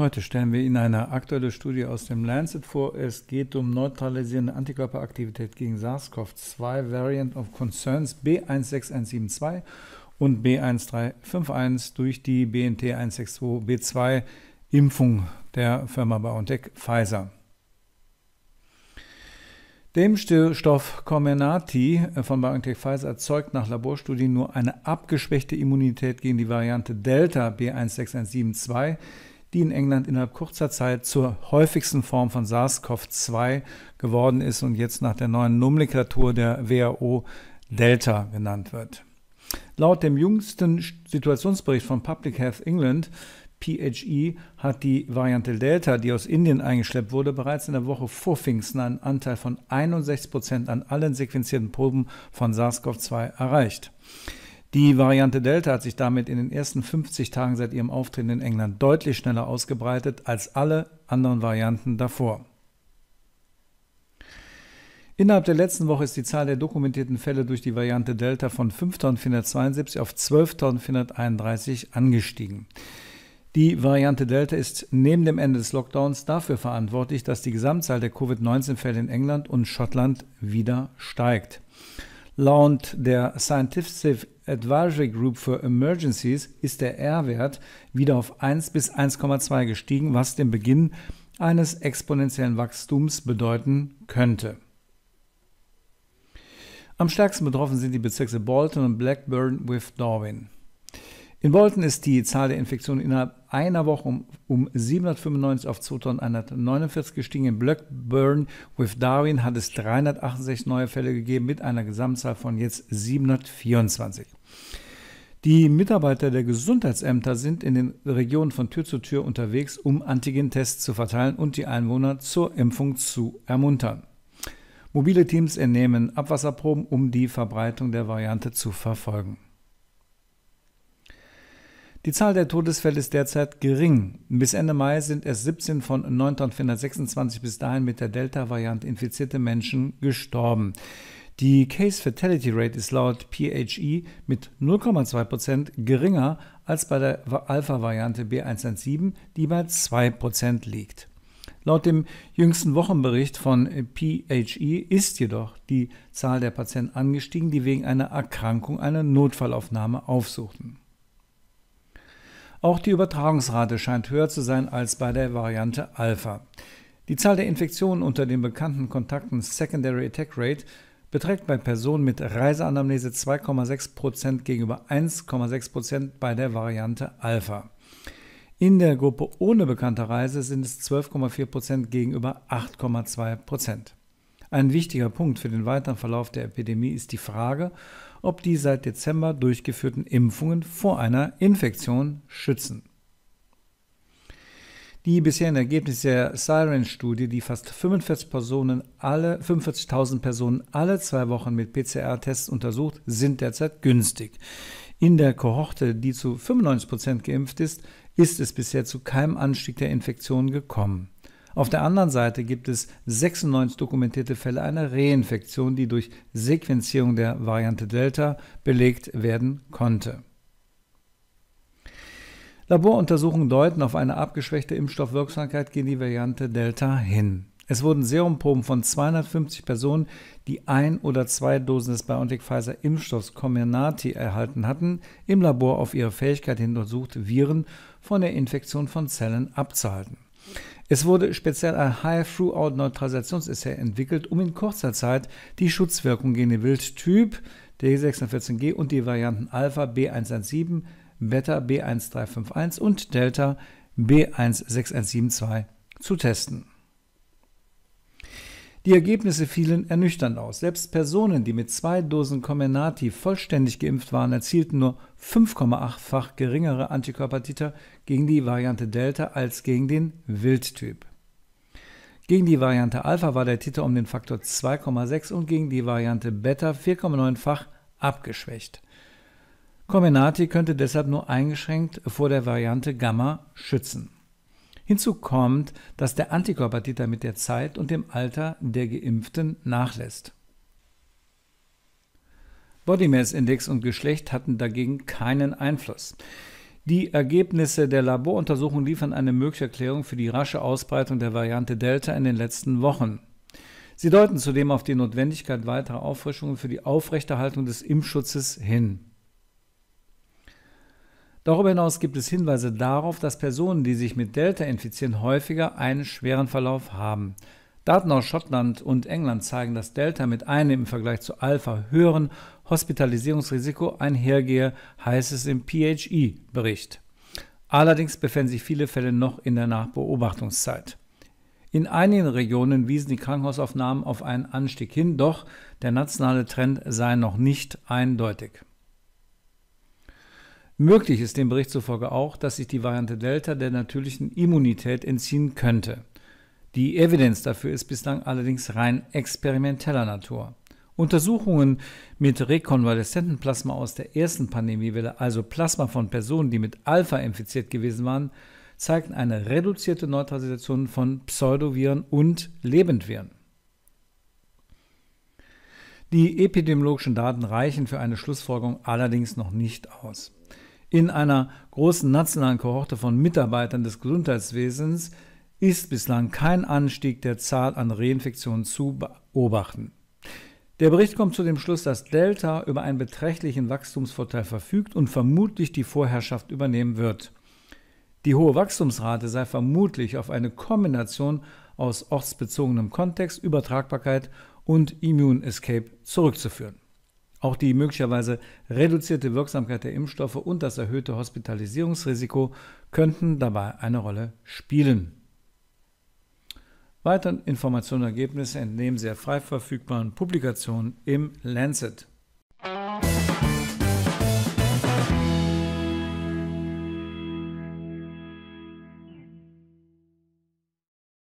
Heute stellen wir Ihnen eine aktuelle Studie aus dem Lancet vor. Es geht um neutralisierende Antikörperaktivität gegen SARS-CoV-2 Variant of Concerns B16172 und B1351 durch die BNT 162B2 Impfung der Firma BioNTech Pfizer. Dem Stoff Comenati von BioNTech Pfizer erzeugt nach Laborstudien nur eine abgeschwächte Immunität gegen die Variante Delta B16172 die in England innerhalb kurzer Zeit zur häufigsten Form von SARS-CoV-2 geworden ist und jetzt nach der neuen Nomenklatur der WHO Delta genannt wird. Laut dem jüngsten Situationsbericht von Public Health England PHE hat die Variante Delta, die aus Indien eingeschleppt wurde, bereits in der Woche vor Pfingsten einen Anteil von 61 Prozent an allen sequenzierten Proben von SARS-CoV-2 erreicht. Die Variante Delta hat sich damit in den ersten 50 Tagen seit ihrem Auftreten in England deutlich schneller ausgebreitet als alle anderen Varianten davor. Innerhalb der letzten Woche ist die Zahl der dokumentierten Fälle durch die Variante Delta von 5.472 auf 12.431 angestiegen. Die Variante Delta ist neben dem Ende des Lockdowns dafür verantwortlich, dass die Gesamtzahl der Covid-19-Fälle in England und Schottland wieder steigt. Laut der Scientific Advisory Group for Emergencies ist der R-Wert wieder auf 1 bis 1,2 gestiegen, was den Beginn eines exponentiellen Wachstums bedeuten könnte. Am stärksten betroffen sind die Bezirke Bolton und Blackburn with Darwin. In Bolton ist die Zahl der Infektionen innerhalb einer Woche um, um 795 auf 2149 gestiegen. In Blackburn with Darwin hat es 368 neue Fälle gegeben mit einer Gesamtzahl von jetzt 724. Die Mitarbeiter der Gesundheitsämter sind in den Regionen von Tür zu Tür unterwegs, um Antigen-Tests zu verteilen und die Einwohner zur Impfung zu ermuntern. Mobile Teams entnehmen Abwasserproben, um die Verbreitung der Variante zu verfolgen. Die Zahl der Todesfälle ist derzeit gering. Bis Ende Mai sind erst 17 von 9.426 bis dahin mit der Delta-Variante infizierte Menschen gestorben. Die Case Fatality Rate ist laut PHE mit 0,2% geringer als bei der Alpha-Variante B117, die bei 2% liegt. Laut dem jüngsten Wochenbericht von PHE ist jedoch die Zahl der Patienten angestiegen, die wegen einer Erkrankung eine Notfallaufnahme aufsuchten. Auch die Übertragungsrate scheint höher zu sein als bei der Variante Alpha. Die Zahl der Infektionen unter den bekannten Kontakten Secondary Attack Rate beträgt bei Personen mit Reiseanamnese 2,6% gegenüber 1,6% bei der Variante Alpha. In der Gruppe ohne bekannte Reise sind es 12,4% gegenüber 8,2%. Ein wichtiger Punkt für den weiteren Verlauf der Epidemie ist die Frage, ob die seit Dezember durchgeführten Impfungen vor einer Infektion schützen. Die bisherigen Ergebnisse der Siren-Studie, die fast 45.000 Personen, alle, 45 Personen alle zwei Wochen mit PCR-Tests untersucht, sind derzeit günstig. In der Kohorte, die zu 95% Prozent geimpft ist, ist es bisher zu keinem Anstieg der Infektionen gekommen. Auf der anderen Seite gibt es 96 dokumentierte Fälle einer Reinfektion, die durch Sequenzierung der Variante Delta belegt werden konnte. Laboruntersuchungen deuten auf eine abgeschwächte Impfstoffwirksamkeit gegen die Variante Delta hin. Es wurden Serumproben von 250 Personen, die ein oder zwei Dosen des BioNTech-Pfizer-Impfstoffs Comirnaty erhalten hatten, im Labor auf ihre Fähigkeit hin untersucht, Viren von der Infektion von Zellen abzuhalten. Es wurde speziell ein High-Throughout-Neutralisationsessay entwickelt, um in kurzer Zeit die Schutzwirkung gegen den Wildtyp D614G und die Varianten Alpha B117, Beta B1351 und Delta B16172 zu testen. Die Ergebnisse fielen ernüchternd aus. Selbst Personen, die mit zwei Dosen Comenati vollständig geimpft waren, erzielten nur 5,8-fach geringere Antikörpertiter gegen die Variante Delta als gegen den Wildtyp. Gegen die Variante Alpha war der Titer um den Faktor 2,6 und gegen die Variante Beta 4,9-fach abgeschwächt. Comenati könnte deshalb nur eingeschränkt vor der Variante Gamma schützen. Hinzu kommt, dass der Antikörpertiter mit der Zeit und dem Alter der Geimpften nachlässt. Body Mass Index und Geschlecht hatten dagegen keinen Einfluss. Die Ergebnisse der Laboruntersuchung liefern eine mögliche Erklärung für die rasche Ausbreitung der Variante Delta in den letzten Wochen. Sie deuten zudem auf die Notwendigkeit weiterer Auffrischungen für die Aufrechterhaltung des Impfschutzes hin. Darüber hinaus gibt es Hinweise darauf, dass Personen, die sich mit Delta infizieren, häufiger einen schweren Verlauf haben. Daten aus Schottland und England zeigen, dass Delta mit einem im Vergleich zu Alpha höheren Hospitalisierungsrisiko einhergehe, heißt es im phe bericht Allerdings befinden sich viele Fälle noch in der Nachbeobachtungszeit. In einigen Regionen wiesen die Krankenhausaufnahmen auf einen Anstieg hin, doch der nationale Trend sei noch nicht eindeutig. Möglich ist dem Bericht zufolge auch, dass sich die Variante Delta der natürlichen Immunität entziehen könnte. Die Evidenz dafür ist bislang allerdings rein experimenteller Natur. Untersuchungen mit rekonvaleszentem Plasma aus der ersten Pandemiewelle, also Plasma von Personen, die mit Alpha infiziert gewesen waren, zeigten eine reduzierte Neutralisation von Pseudoviren und Lebendviren. Die epidemiologischen Daten reichen für eine Schlussfolgerung allerdings noch nicht aus in einer großen nationalen Kohorte von Mitarbeitern des Gesundheitswesens ist bislang kein Anstieg der Zahl an Reinfektionen zu beobachten. Der Bericht kommt zu dem Schluss, dass Delta über einen beträchtlichen Wachstumsvorteil verfügt und vermutlich die Vorherrschaft übernehmen wird. Die hohe Wachstumsrate sei vermutlich auf eine Kombination aus ortsbezogenem Kontext, Übertragbarkeit und Immune Escape zurückzuführen. Auch die möglicherweise reduzierte Wirksamkeit der Impfstoffe und das erhöhte Hospitalisierungsrisiko könnten dabei eine Rolle spielen. Weitere Informationen und Ergebnisse entnehmen Sie frei verfügbaren Publikationen im Lancet.